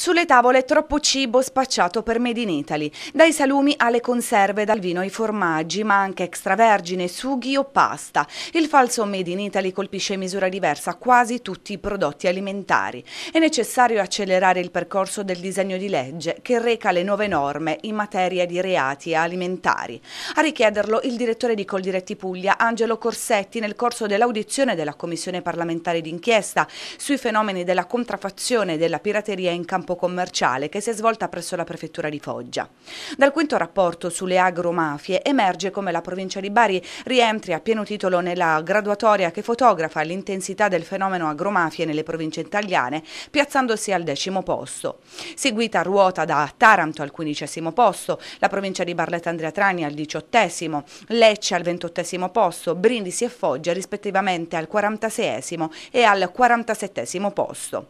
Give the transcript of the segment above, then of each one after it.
Sulle tavole troppo cibo spacciato per Made in Italy, dai salumi alle conserve, dal vino ai formaggi, ma anche extravergine, sughi o pasta. Il falso Made in Italy colpisce in misura diversa quasi tutti i prodotti alimentari. È necessario accelerare il percorso del disegno di legge che reca le nuove norme in materia di reati alimentari. A richiederlo il direttore di Coldiretti Puglia, Angelo Corsetti, nel corso dell'audizione della Commissione parlamentare d'inchiesta sui fenomeni della contraffazione e della pirateria in campo campo commerciale che si è svolta presso la prefettura di Foggia. Dal quinto rapporto sulle agromafie emerge come la provincia di Bari rientri a pieno titolo nella graduatoria che fotografa l'intensità del fenomeno agromafie nelle province italiane, piazzandosi al decimo posto. Seguita a ruota da Taranto al quindicesimo posto, la provincia di Barletta Andreatrani al diciottesimo, Lecce al ventottesimo posto, Brindisi e Foggia rispettivamente al quarantaseiesimo e al quarantasettesimo posto.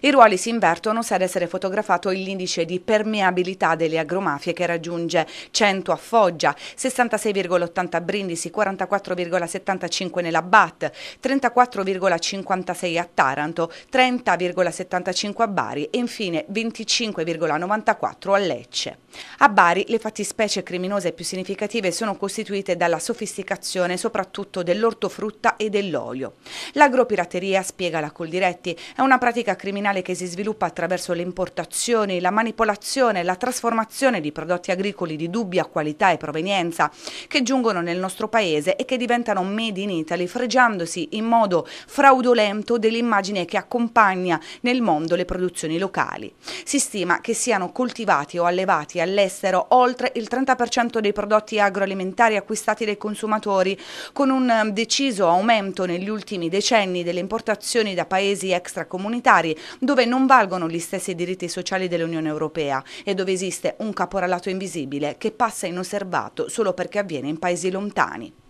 I ruoli si invertono se ad essere fotografato l'indice di permeabilità delle agromafie che raggiunge 100 a Foggia, 66,80 a Brindisi, 44,75 nella BAT, 34,56 a Taranto, 30,75 a Bari e infine 25,94 a Lecce. A Bari le fattispecie criminose più significative sono costituite dalla sofisticazione soprattutto dell'ortofrutta e dell'olio. L'agropirateria, spiega la Coldiretti, è una pratica criminale criminale che si sviluppa attraverso le importazioni, la manipolazione e la trasformazione di prodotti agricoli di dubbia qualità e provenienza che giungono nel nostro paese e che diventano made in Italy fregiandosi in modo fraudolento dell'immagine che accompagna nel mondo le produzioni locali. Si stima che siano coltivati o allevati all'estero oltre il 30% dei prodotti agroalimentari acquistati dai consumatori con un um, deciso aumento negli ultimi decenni delle importazioni da paesi extracomunitari dove non valgono gli stessi diritti sociali dell'Unione Europea e dove esiste un caporalato invisibile che passa inosservato solo perché avviene in paesi lontani.